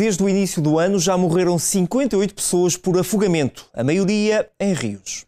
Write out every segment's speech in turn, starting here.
desde o início do ano já morreram 58 pessoas por afogamento, a maioria em rios.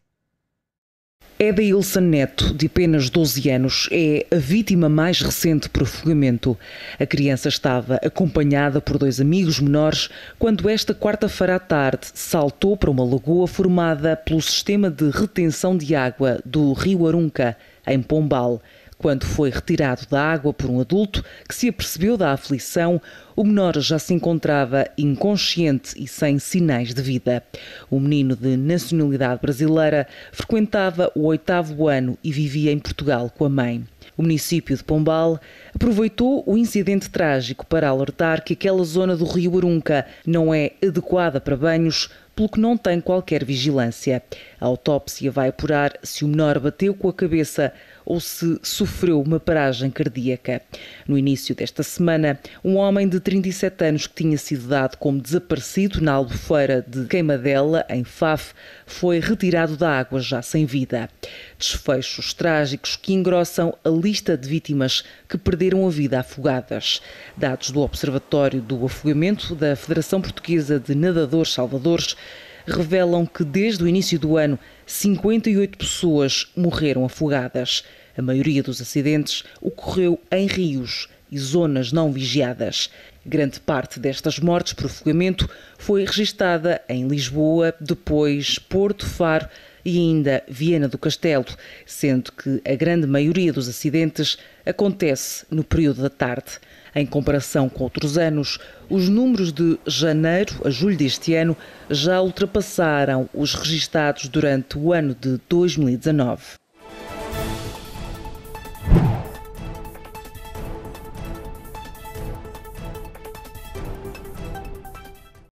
Eda Ilson Neto, de apenas 12 anos, é a vítima mais recente por afogamento. A criança estava acompanhada por dois amigos menores quando esta quarta-feira à tarde saltou para uma lagoa formada pelo sistema de retenção de água do Rio Arunca, em Pombal. Quando foi retirado da água por um adulto que se apercebeu da aflição, o menor já se encontrava inconsciente e sem sinais de vida. O menino de nacionalidade brasileira frequentava o oitavo ano e vivia em Portugal com a mãe. O município de Pombal aproveitou o incidente trágico para alertar que aquela zona do Rio Arunca não é adequada para banhos, pelo que não tem qualquer vigilância. A autópsia vai apurar se o menor bateu com a cabeça ou se sofreu uma paragem cardíaca. No início desta semana, um homem de 37 anos que tinha sido dado como desaparecido na albufeira de Queimadela, em Faf, foi retirado da água já sem vida. Desfechos trágicos que engrossam a lista de vítimas que perderam perderam a vida afogadas. Dados do Observatório do Afogamento da Federação Portuguesa de Nadadores Salvadores revelam que desde o início do ano 58 pessoas morreram afogadas. A maioria dos acidentes ocorreu em rios e zonas não vigiadas. Grande parte destas mortes por afogamento foi registada em Lisboa, depois Porto Faro, e ainda Viena do Castelo, sendo que a grande maioria dos acidentes acontece no período da tarde. Em comparação com outros anos, os números de janeiro a julho deste ano já ultrapassaram os registados durante o ano de 2019.